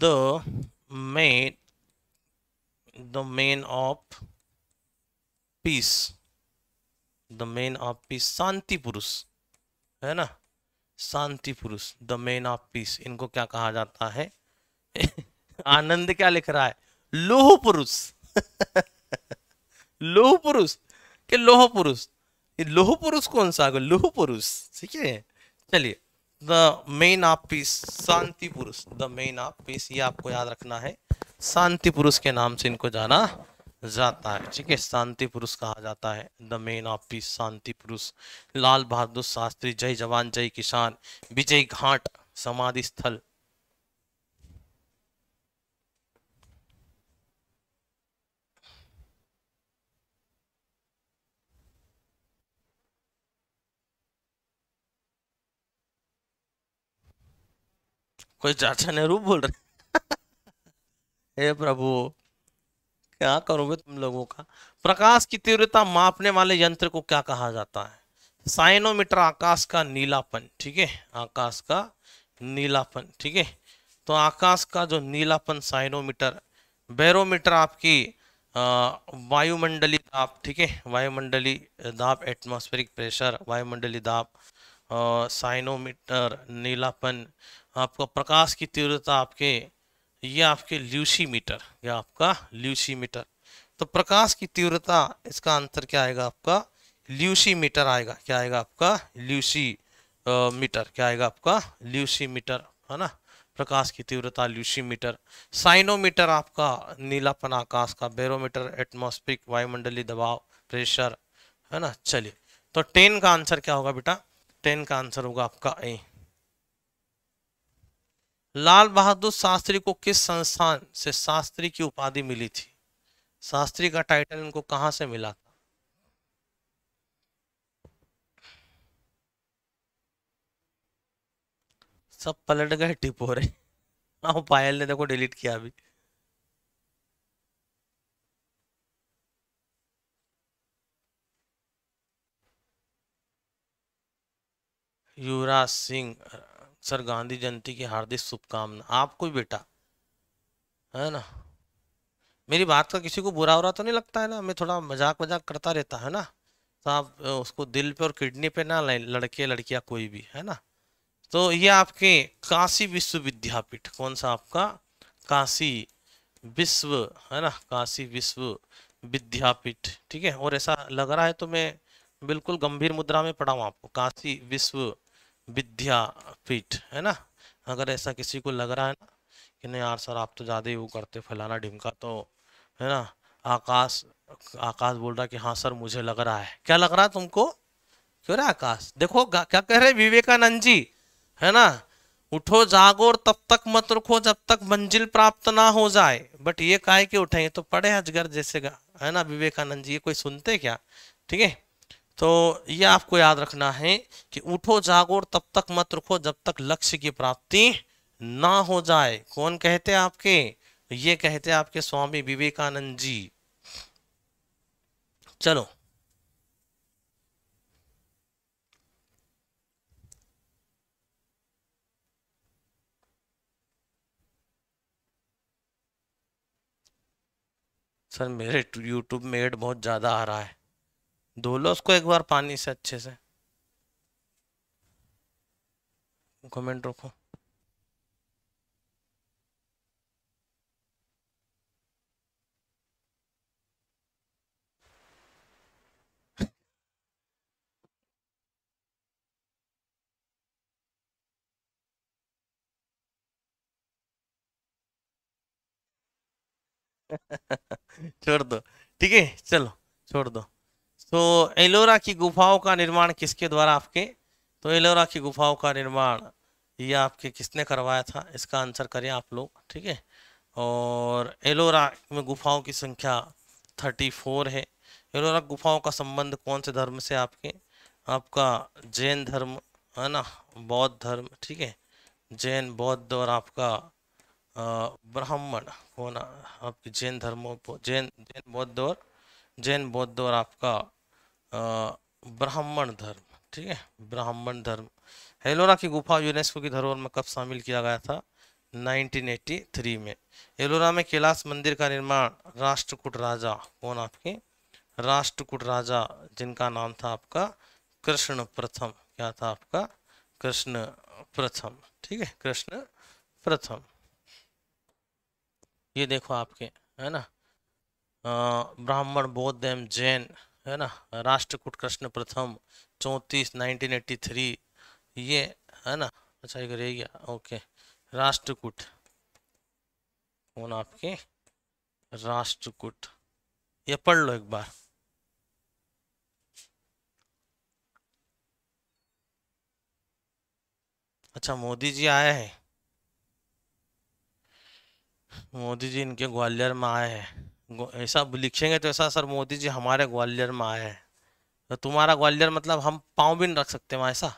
the man domain of peace domain of peace शांति पुरुष है ना शांति पुरुष द मेन ऑफ पीस इनको क्या कहा जाता है आनंद क्या लिख रहा है लोह पुरुष लोह पुरुष के लोह पुरुष ये लोह पुरुष कौन सा है लोह पुरुष ठीक है चलिए द मेन ऑफ पीस शांति पुरुष द मेन ऑफ पीस ये आपको याद रखना है शांति पुरुष के नाम से इनको जाना जाता है ठीक है शांति पुरुष कहा जाता है द मेन ऑफ पीस शांति पुरुष लाल बहादुर शास्त्री जय जवान जय किसान विजय घाट समाधि स्थल कोई चाचा नेहरू बोल रहे हे प्रभु क्या करोगे तुम लोगों का प्रकाश की तीव्रता मापने वाले यंत्र को क्या कहा जाता है साइनोमीटर आकाश का नीलापन ठीक है आकाश का नीलापन ठीक है तो आकाश का जो नीलापन साइनोमीटर बैरोमीटर आपकी वायुमंडली दाब ठीक है वायुमंडली दाब एटमॉस्फेरिक प्रेशर वायुमंडली दाब साइनोमीटर नीलापन आपका प्रकाश की तीव्रता आपके ये आपके ल्यूसी मीटर या आपका ल्यूसी मीटर तो प्रकाश की तीव्रता इसका आंसर क्या आएगा आपका ल्यूसी मीटर आएगा क्या आएगा आपका ल्यूसी मीटर क्या आएगा आपका ल्यूसी मीटर है ना प्रकाश की तीव्रता ल्यूसी मीटर साइनोमीटर आपका नीलापन आकाश का बेरोमीटर एटमोस्पिक वायुमंडलीय दबाव प्रेशर है ना चलिए तो टेन का आंसर क्या होगा बेटा टेन का आंसर होगा आपका ए लाल बहादुर शास्त्री को किस संस्थान से शास्त्री की उपाधि मिली थी शास्त्री का टाइटल इनको कहां से मिला था सब पलट गए टिप हो रहे पायल ने देखो डिलीट किया अभी युवराज सिंह सर गांधी जयंती की हार्दिक शुभकामना आपको बेटा है ना मेरी बात का किसी को बुरा हो रहा तो नहीं लगता है ना मैं थोड़ा मजाक मजाक करता रहता है ना तो आप उसको दिल पे और किडनी पे ना लें लड़के लड़कियां कोई भी है ना तो ये आपके काशी विश्वविद्यापीठ कौन सा आपका काशी विश्व है ना काशी विश्व विद्यापीठ ठीक है और ऐसा लग रहा है तो मैं बिल्कुल गंभीर मुद्रा में पढ़ाऊँ आपको काशी विश्व विद्यापीठ है ना अगर ऐसा किसी को लग रहा है ना कि नहीं यार सर आप तो ज़्यादा ही वो करते फलाना ढिमका तो है ना आकाश आकाश बोल रहा कि हाँ सर मुझे लग रहा है क्या लग रहा है तुमको क्यों रहा आकाश देखो क्या कह रहे विवेकानंद जी है ना उठो जागो और तब तक मत रुको जब तक मंजिल प्राप्त ना हो जाए बट ये काहे के उठेंगे तो पड़े अजगर जैसे है ना विवेकानंद जी ये कोई सुनते क्या ठीक है तो ये आपको याद रखना है कि उठो जागो और तब तक मत रुको जब तक लक्ष्य की प्राप्ति ना हो जाए कौन कहते हैं आपके ये कहते हैं आपके स्वामी विवेकानंद जी चलो सर मेरे यूट्यूब में एड बहुत ज़्यादा आ रहा है धो लो उसको एक बार पानी से अच्छे से कमेंट रखो छोड़ दो ठीक है चलो छोड़ दो तो एलोरा की गुफाओं का निर्माण किसके द्वारा आपके तो एलोरा की गुफाओं का निर्माण ये आपके किसने करवाया था इसका आंसर करें आप लोग ठीक है और एलोरा में गुफाओं की संख्या 34 है एलोरा गुफाओं का संबंध कौन से धर्म से आपके आपका जैन धर्म है ना बौद्ध धर्म ठीक है जैन बौद्ध और आपका ब्राह्मण होना आपके जैन धर्मों जैन जैन बौद्ध और जैन बौद्ध और आपका ब्राह्मण धर्म ठीक है ब्राह्मण धर्म एलोरा की गुफा यूनेस्को की धरोहर में कब शामिल किया गया था 1983 में एलोरा में कैलाश मंदिर का निर्माण राष्ट्रकूट राजा कौन आपके राष्ट्रकूट राजा जिनका नाम था आपका कृष्ण प्रथम क्या था आपका कृष्ण प्रथम ठीक है कृष्ण प्रथम ये देखो आपके है ना ब्राह्मण बौद्ध एवं जैन है ना राष्ट्रकूट कृष्ण प्रथम चौंतीस थ्री ये है ना अच्छा एक रह गया ओके राष्ट्रकूट कौन आपके राष्ट्रकूट ये पढ़ लो एक बार अच्छा मोदी जी आए हैं मोदी जी इनके ग्वालियर में आए हैं ऐसा लिखेंगे तो ऐसा सर मोदी जी हमारे ग्वालियर में आए हैं तो तुम्हारा ग्वालियर मतलब हम पाँव भी नहीं रख सकते वहाँ ऐसा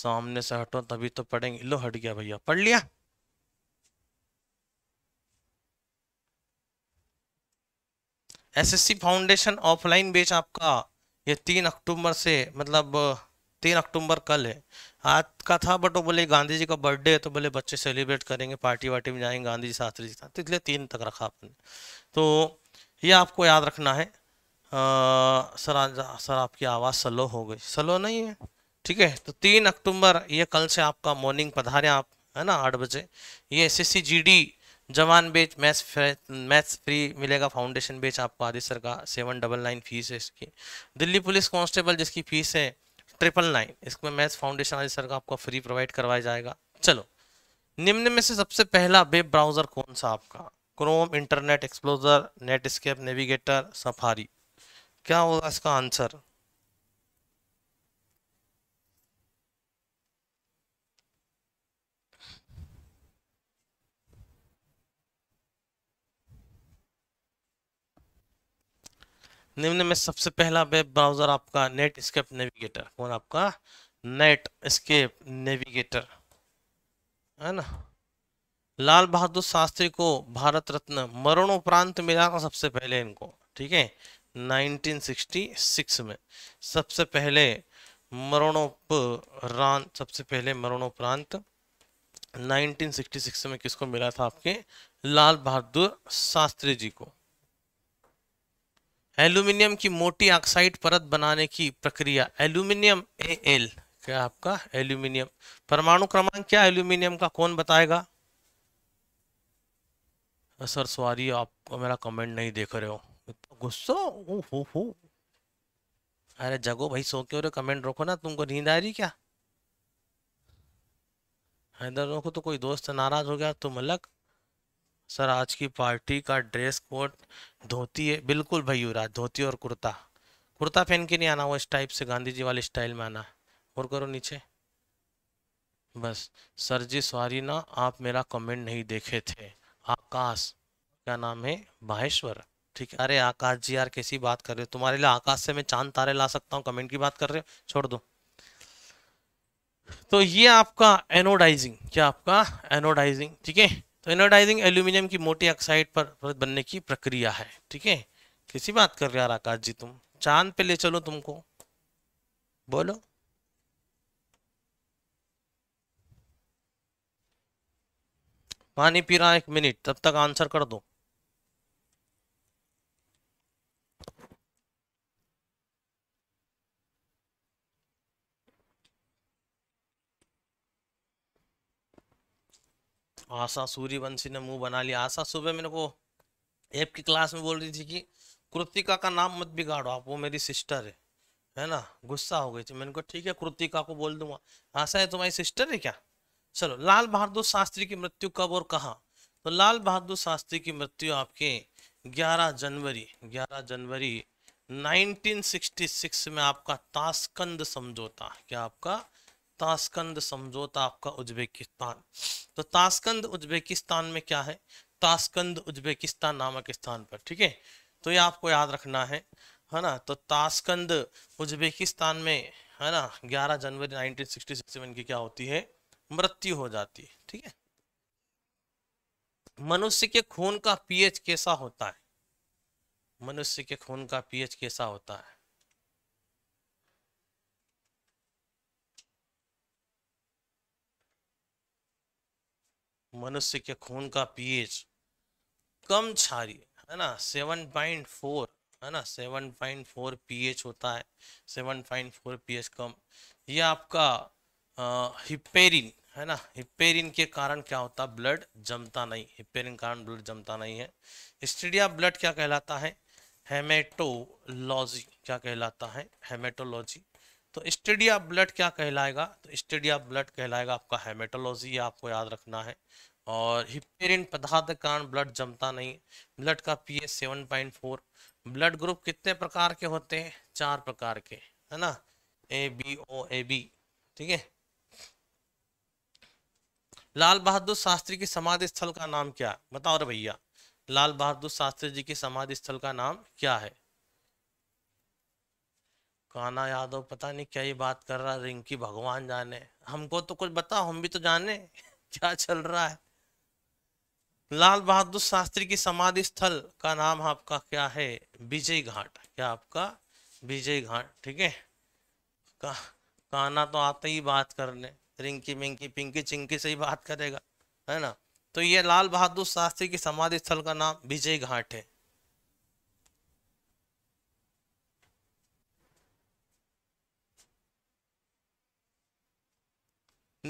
सामने से हटो तभी तो पढ़ेंगे लो हट गया भैया पढ़ लिया एसएससी फाउंडेशन ऑफलाइन बेच आपका ये तीन अक्टूबर से मतलब तीन अक्टूबर कल है हाथ का था बट वो बोले गांधी जी का बर्थडे है तो बोले बच्चे सेलिब्रेट करेंगे पार्टी वार्टी में जाएंगे गांधी जी शास्त्री जी साथ तो इसलिए तीन तक रखा आपने तो ये आपको याद रखना है आ, सर आज सर आपकी आवाज़ स्लो हो गई स्लो नहीं है ठीक है तो तीन अक्टूबर ये कल से आपका मॉर्निंग पधारे आप है ना आठ बजे ये S S C G D जवान बेच मैथ्स मैथ्स फ्री मिलेगा फाउंडेशन बेच आपको आदि सर का सेवन डबल नाइन फीस है इसकी दिल्ली पुलिस कांस्टेबल जिसकी फीस है ट्रिपल नाइन इसमें मैथ्स फाउंडेशन सर का आपको फ्री प्रोवाइड करवाया जाएगा चलो निम्न में से सबसे पहला वेब ब्राउजर कौन सा आपका Chrome Internet Explorer Netscape Navigator Safari क्या होगा इसका आंसर निम्न में सबसे पहला वेब ब्राउज़र आपका नेट स्केप नेविगेटर कौन आपका नेट स्केप नेविगेटर है ना लाल बहादुर शास्त्री को भारत रत्न मरणोपरांत मिला था सबसे पहले इनको ठीक है 1966 में सबसे पहले मरणोपरांत सबसे पहले मरणोपरांत 1966 में किसको मिला था आपके लाल बहादुर शास्त्री जी को एल्यूमिनियम की मोटी ऑक्साइड परत बनाने की प्रक्रिया एल्यूमिनियम ए एल क्या आपका एल्यूमिनियम परमाणु क्रमांक क्या एल्यूमिनियम का कौन बताएगा सर सॉरी आपको मेरा कमेंट नहीं देख रहे हो इतना गुस्सा हो हो अरे जगो भाई सो क्यों रहे कमेंट रोको ना तुमको नींद आ रही क्या हैदर रोको तो कोई दोस्त नाराज हो गया तुम तो अलग सर आज की पार्टी का ड्रेस कोड धोती है बिल्कुल भाई युवराज धोती और कुर्ता कुर्ता पहन के नहीं आना वो इस टाइप से गांधी जी वाले स्टाइल में आना और करो नीचे बस सर जी सॉरी ना आप मेरा कमेंट नहीं देखे थे आकाश क्या नाम है माहेश्वर ठीक है अरे आकाश जी यार कैसी बात कर रहे हो तुम्हारे लिए आकाश से मैं चांद तारे ला सकता हूँ कमेंट की बात कर रहे हो छोड़ दो तो ये आपका एनोडाइजिंग क्या आपका एनोडाइजिंग ठीक है तो एनोडाइजिंग एल्यूमिनियम की मोटी ऑक्साइड पर बनने की प्रक्रिया है ठीक है किसी बात कर रहे यार आकाश जी तुम चांद पे ले चलो तुमको बोलो पानी पी रहा एक मिनट तब तक आंसर कर दो आशा सूर्यवंशी ने मुंह बना लिया आशा सुबह मेरे को एप की क्लास में बोल रही थी कि कृतिका का नाम मत बिगाड़ो आप वो मेरी सिस्टर है है ना गुस्सा हो गई थी मैंने कहा ठीक है कृतिका को बोल दूंगा आशा है तुम्हारी सिस्टर है क्या चलो लाल बहादुर शास्त्री की मृत्यु कब और कहाँ तो लाल बहादुर शास्त्री की मृत्यु आपके 11 जनवरी 11 जनवरी 1966 में आपका ताशकंद समझौता क्या आपका ताशकंद समझौता आपका उज्बेकिस्तान तो ताशकंद उज्बेकिस्तान में क्या है ताशकंद उज्बेकिस्तान नामक स्थान पर ठीक है तो ये आपको याद रखना है है ना तो ताशकंद उज्बेकिस्तान में है ना 11 जनवरी 1967 की क्या होती है मृत्यु हो जाती है ठीक है मनुष्य के खून का पीएच कैसा होता है मनुष्य के खून का पीएच कैसा होता है मनुष्य के खून का पीएच कम क्षारीय है ना सेवन पॉइंट फोर है ना सेवन पॉइंट फोर पी होता है सेवन पॉइंट फोर पी कम ये आपका हिपेरिन है ना हिपेरिन के कारण क्या होता ब्लड जमता नहीं हिपेरिन कारण ब्लड जमता नहीं है स्टीडिया ब्लड क्या कहलाता है हेमेटोलॉजी क्या कहलाता है हेमेटोलॉजी तो स्टडी ऑफ ब्लड क्या कहलाएगा तो स्टडी ऑफ ब्लड कहलाएगा आपका हेमेटोलॉजी आपको याद रखना है और हिपेरिन पदार्थ कारण ब्लड जमता नहीं ब्लड का पॉइंट फोर ब्लड ग्रुप कितने प्रकार के होते हैं चार प्रकार के है ना A B O A B ठीक है लाल बहादुर शास्त्री की समाधि स्थल का नाम क्या बताओ रे भैया लाल बहादुर शास्त्री जी की समाधि स्थल का नाम क्या है कान्हा यादव पता नहीं क्या ही बात कर रहा रिंकी भगवान जाने हमको तो कुछ बताओ हम भी तो जाने क्या चल रहा है लाल बहादुर शास्त्री की समाधि स्थल का नाम आपका क्या है विजय घाट क्या आपका विजय घाट ठीक है का, काना तो आते ही बात करने रिंकी मिंकी पिंकी चिंकी से ही बात करेगा है ना तो ये लाल बहादुर शास्त्री की समाधि स्थल का नाम विजय घाट है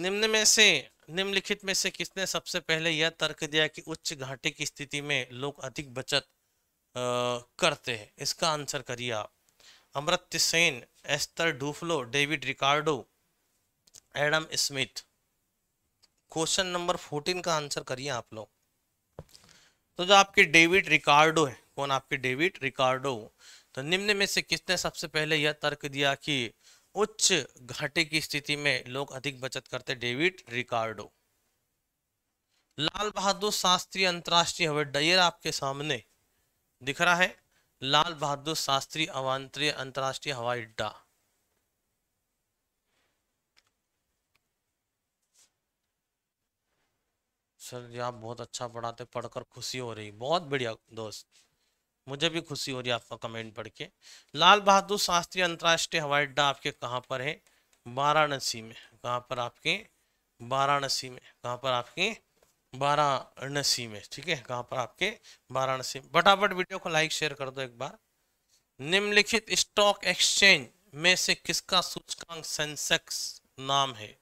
निम्न में से निम्नलिखित में से किसने सबसे पहले यह तर्क दिया कि उच्च घाटे की स्थिति में लोग अधिक बचत आ, करते हैं इसका आंसर करिए आप Amartya Sen Esther Duflo David Ricardo Adam Smith question number fourteen का आंसर करिए आप लोग तो जो आपके डेविड रिकार्डो है कौन आपके डेविड रिकार्डो तो निम्न में से किसने सबसे पहले यह तर्क दिया कि उच्च घाटे की स्थिति में लोग अधिक बचत करते डेविड रिकार्डो लाल बहादुर शास्त्री अंतर्राष्ट्रीय हवाई आपके सामने दिख रहा है लाल बहादुर शास्त्री अवान्तरीय अंतर्राष्ट्रीय हवाई अड्डा सर जी आप बहुत अच्छा पढ़ाते पढ़कर खुशी हो रही बहुत बढ़िया दोस्त मुझे भी खुशी हो रही है आपका कमेंट पढ़ के लाल बहादुर शास्त्री अंतर्राष्ट्रीय हवाई अड्डा आपके कहाँ पर है वाराणसी में कहाँ पर आपके वाराणसी में कहाँ पर आपके वाराणसी में ठीक है कहाँ पर आपके वाराणसी में फटाफट वीडियो को लाइक शेयर कर दो एक बार निम्नलिखित स्टॉक एक्सचेंज में से किसका सूचकांक सेंसेक्स नाम है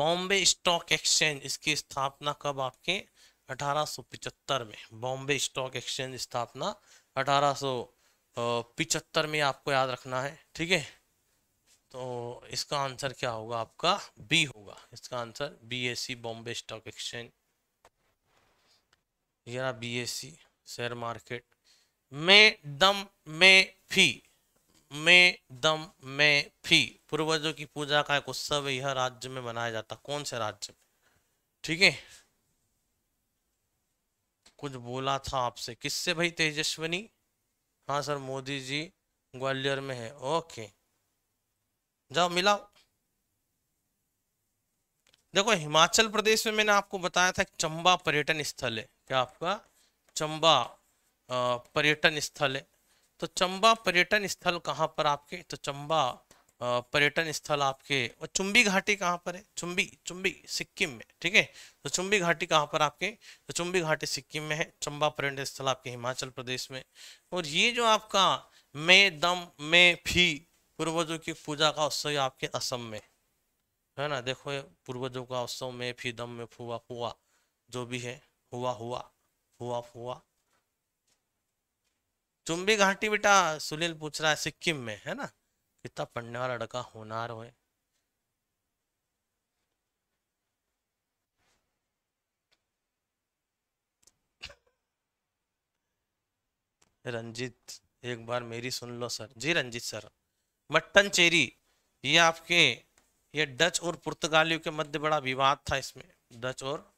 बॉम्बे स्टॉक एक्सचेंज इसकी स्थापना कब आपके 1875 में बॉम्बे स्टॉक एक्सचेंज स्थापना 1875 में आपको याद रखना है ठीक है तो इसका आंसर क्या होगा आपका बी होगा इसका answer B S C Bombay stock exchange ये B S C share market में दम में फी में दम में फी पूर्वजों की पूजा का एक उत्सव यह राज्य में मनाया जाता कौन से राज्य में ठीक है कुछ बोला था आपसे किससे भाई तेजस्वनी हाँ सर मोदी जी ग्वालियर में है ओके जाओ मिलाओ देखो हिमाचल प्रदेश में मैंने आपको बताया था चंबा पर्यटन स्थल है क्या आपका चंबा पर्यटन स्थल है तो चंबा पर्यटन स्थल कहाँ पर आपके तो चंबा पर्यटन स्थल आपके और चुंबी घाटी कहाँ पर है चुंबी चुंबी सिक्किम में ठीक है तो चुंबी घाटी कहाँ पर आपके तो चुंबी घाटी सिक्किम में है चंबा पर्यटन स्थल आपके हिमाचल प्रदेश में और ये जो आपका मे दम में फी पूर्वजों की पूजा का उत्सव आपके असम में है ना देखो पूर्वजों का उत्सव में फी दम में फुआ फुआ जो भी है हुआ हुआ हुआ फुआ चुंबी घाटी बेटा सुनील पूछ रहा है सिक्किम में है ना पिता पढ़ने वाला लड़का होनार हो रंजीत एक बार मेरी सुन लो sir ji Ranjit sir Mattancherry ये आपके ये डच और पुर्तगालियों के मध्य बड़ा विवाद था इसमें डच और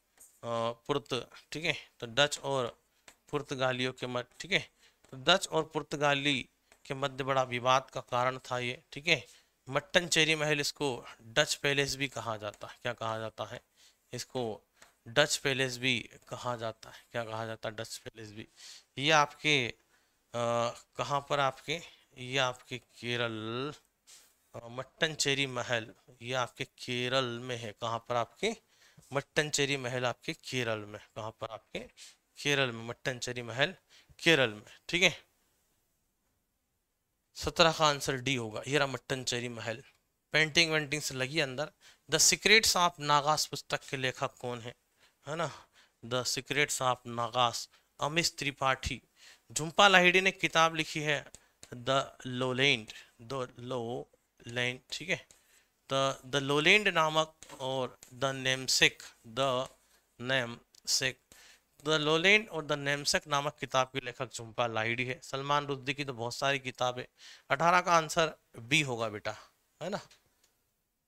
पुर्त ठीक है तो डच और पुर्तगालियों के मध्य ठीक है तो डच और पुर्तगाली के मध्य बड़ा विवाद का कारण था ये ठीक है मट्टनचेरी महल इसको डच पैलेस भी कहा जाता है क्या कहा जाता है इसको डच पैलेस भी कहा जाता है क्या कहा जाता है डच पैलेस भी ये आपके कहाँ पर आपके ये आपके केरल मट्टनचेरी महल ये आपके केरल में है कहाँ पर आपके मट्टनचेरी महल आपके केरल में कहाँ पर आपके केरल में मट्टनचेरी महल केरल में ठीक है सत्रह का आंसर डी होगा हीरा मट्टनचेरी महल पेंटिंग वेंटिंग से लगी अंदर द सीक्रेट्स ऑफ नागास पुस्तक के लेखक कौन है है ना the secrets of Nagas Amish Tripathi Jhumpa Lahiri ने किताब लिखी है the lowland the low land ठीक है द द लोलेंड नामक और the namesake the name sake the lowland और द नेमसक नामक किताब के लेखक झुम्पा लाहिड़ी है सलमान रुद्दी की तो बहुत सारी किताबें अठारह का आंसर बी होगा बेटा है ना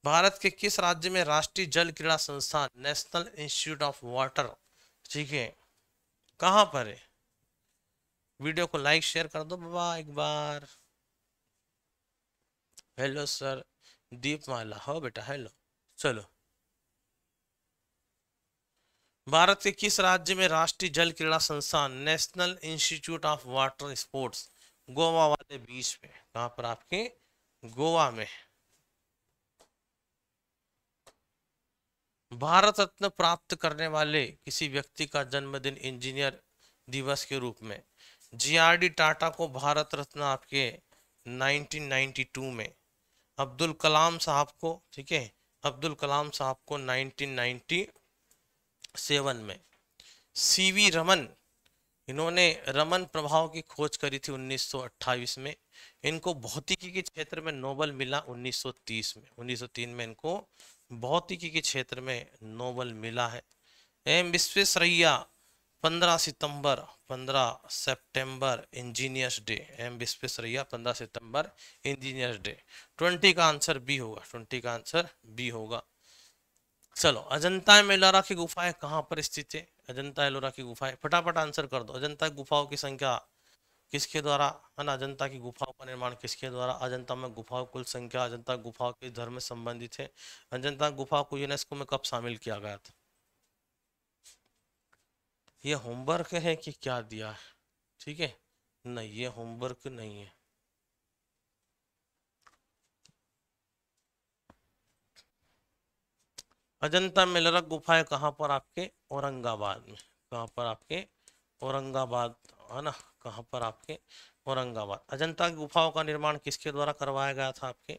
भारत के किस राज्य में राष्ट्रीय जल क्रीड़ा संस्थान नेशनल इंस्टीट्यूट ऑफ वाटर ठीक है कहाँ पर है वीडियो को लाइक शेयर कर दो बाबा एक बार हेलो सर दीप माला हो बेटा हेलो चलो भारत के किस राज्य में राष्ट्रीय जल क्रीड़ा संस्थान national institute of water sports Goa वाले बीच में कहां पर आपके गोवा में भारत रत्न प्राप्त करने वाले किसी व्यक्ति का जन्मदिन इंजीनियर दिवस के रूप में जीआरडी टाटा को भारत रत्न आपके 1992 में अब्दुल कलाम साहब को ठीक है अब्दुल कलाम साहब को सेवन में सीवी रमन इन्होंने रमन प्रभाव की खोज करी थी 1928 में इनको भौतिकी के क्षेत्र में नोबल मिला 1930 में 1903 में इनको भौतिकी के क्षेत्र में नोबल मिला है एम विश्वेश्वरैया 15 सितंबर 15 सितंबर इंजीनियर्स डे एम विश्वेश्वरैया 15 सितंबर इंजीनियर्स डे 20 का आंसर बी होगा 20 का आंसर बी होगा चलो अजंता एलोरा की गुफाएं कहाँ पर स्थित है अजंता एलोरा की गुफाएं फटाफट आंसर कर दो अजंता गुफाओं की संख्या किसके द्वारा है ना अजंता की गुफाओं का निर्माण किसके द्वारा अजंता में गुफाओं कुल संख्या अजंता गुफाओं के धर्म संबंधित है अजंता गुफा को यूनेस्को में कब शामिल किया गया था ये होमवर्क है कि क्या दिया है ठीक है नहीं ये होमवर्क नहीं है अजंता मेलरक गुफाएं कहाँ पर आपके औरंगाबाद में कहाँ पर आपके औरंगाबाद है ना कहाँ पर आपके औरंगाबाद अजंता की गुफाओं का निर्माण किसके द्वारा करवाया गया था आपके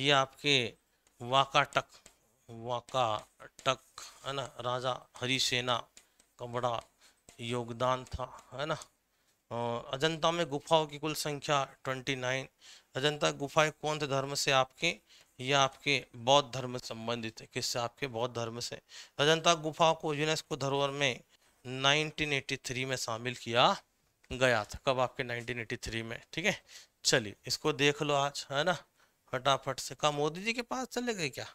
ये आपके वाकाटक वाकाटक है ना राजा हरिसेना का बड़ा योगदान था है ना अजंता में गुफाओं की कुल संख्या 29 अजंता गुफाएं कौन से धर्म से आपके ये आपके बौद्ध धर्म से संबंधित है किससे आपके बौद्ध धर्म से अजंता गुफा को यूनेस्को धरोहर में 1983 में शामिल किया गया था कब आपके 1983 में ठीक है चलिए इसको देख लो आज है ना फटाफट से कहा मोदी जी के पास चले गए क्या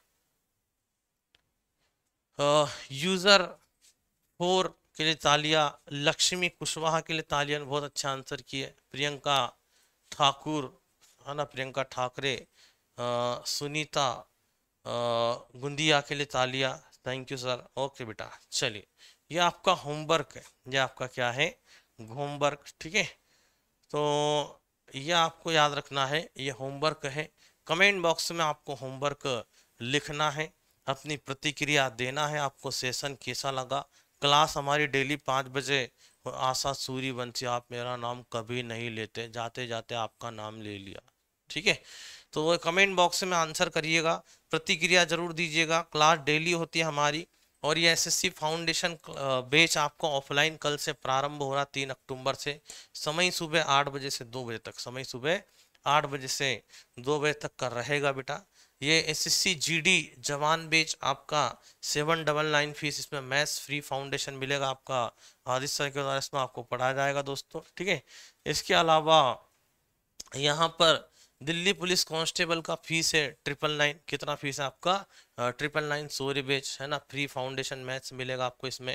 आ, यूजर फोर के लिए तालिया लक्ष्मी कुशवाहा के लिए तालिया ने बहुत अच्छा आंसर किए प्रियंका ठाकुर है ना प्रियंका ठाकरे सुनीता गुंदिया के लिए तालिया थैंक यू सर ओके बेटा चलिए ये आपका होमवर्क है ये आपका क्या है होमवर्क ठीक है तो ये आपको याद रखना है ये होमवर्क है कमेंट बॉक्स में आपको होमवर्क लिखना है अपनी प्रतिक्रिया देना है आपको सेशन कैसा लगा क्लास हमारी डेली पाँच बजे आशा सूरी सूर्यवंशी आप मेरा नाम कभी नहीं लेते जाते जाते आपका नाम ले लिया ठीक है तो वो कमेंट बॉक्स में आंसर करिएगा प्रतिक्रिया जरूर दीजिएगा क्लास डेली होती है हमारी और ये एसएससी फाउंडेशन बेच आपको ऑफलाइन कल से प्रारंभ हो रहा तीन अक्टूबर से समय सुबह आठ बजे से दो बजे तक समय सुबह आठ बजे से दो बजे तक का रहेगा बेटा ये एसएससी जीडी जवान बेच आपका सेवन डबल नाइन फीस इसमें मैथ्स फ्री फाउंडेशन मिलेगा आपका आदित्य सर के द्वारा इसमें आपको पढ़ाया जाएगा दोस्तों ठीक है इसके अलावा यहाँ पर दिल्ली पुलिस कांस्टेबल का फीस है ट्रिपल नाइन कितना फीस है आपका ट्रिपल नाइन सोरे बेच है ना फ्री फाउंडेशन मैथ्स मिलेगा आपको इसमें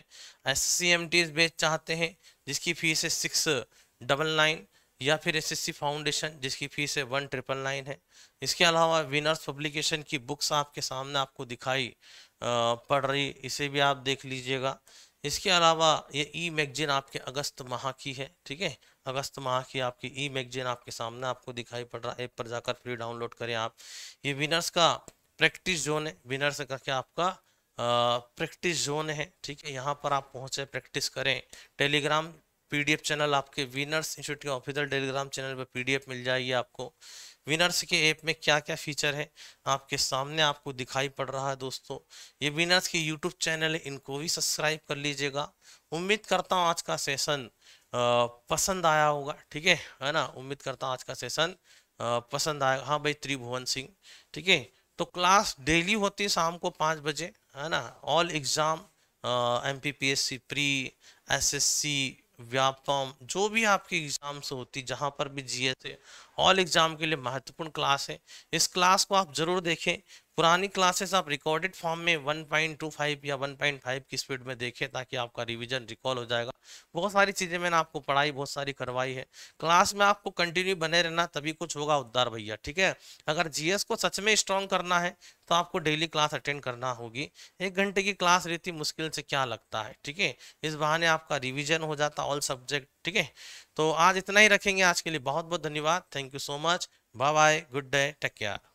एस सी एम टी बेच चाहते हैं जिसकी फीस है सिक्स डबल नाइन या फिर सी फाउंडेशन जिसकी फीस है वन ट्रिपल नाइन है इसके अलावा विनर्स पब्लिकेशन की बुक्स आपके सामने आपको दिखाई पड़ रही इसे भी आप देख लीजिएगा इसके अलावा ये ई मैगजीन आपके अगस्त माह की है ठीक है अगस्त माह की आपकी ई मैगजीन आपके सामने आपको दिखाई पड़ रहा है ऐप पर जाकर फ्री डाउनलोड करें आप ये विनर्स का प्रैक्टिस जोन है विनर्स करके आपका प्रैक्टिस जोन है ठीक है यहाँ पर आप पहुँचें प्रैक्टिस करें टेलीग्राम पीडीएफ चैनल आपके विनर्स इंस्टीट्यूट के ऑफिशियल टेलीग्राम चैनल पर पीडीएफ मिल जाएगी आपको विनर्स के ऐप में क्या क्या फीचर है आपके सामने आपको दिखाई पड़ रहा है दोस्तों ये विनर्स के यूट्यूब चैनल है इनको भी सब्सक्राइब कर लीजिएगा उम्मीद करता हूँ आज का सेशन पसंद आया होगा ठीक है है ना उम्मीद करता हूँ आज का सेशन पसंद आया हाँ भाई त्रिभुवन सिंह ठीक है तो क्लास डेली होती है शाम को पाँच बजे है ना all exam M P P S C pre S S C Vyapam जो भी आपके एग्ज़ाम्स होती जहाँ पर भी जीएस है ऑल एग्ज़ाम के लिए महत्वपूर्ण क्लास है इस क्लास को आप ज़रूर देखें पुरानी क्लासेस आप रिकॉर्डेड फॉर्म में 1.25 या 1.5 की स्पीड में देखें ताकि आपका रिवीजन रिकॉल हो जाएगा बहुत सारी चीज़ें मैंने आपको पढ़ाई बहुत सारी करवाई है क्लास में आपको कंटिन्यू बने रहना तभी कुछ होगा उद्धार भैया ठीक है अगर जीएस को सच में स्ट्रॉन्ग करना है तो आपको डेली क्लास अटेंड करना होगी एक घंटे की क्लास रहती मुश्किल से क्या लगता है ठीक है इस बहाने आपका रिविजन हो जाता ऑल सब्जेक्ट ठीक है तो आज इतना ही रखेंगे आज के लिए बहुत बहुत धन्यवाद thank you so much bye bye good day take care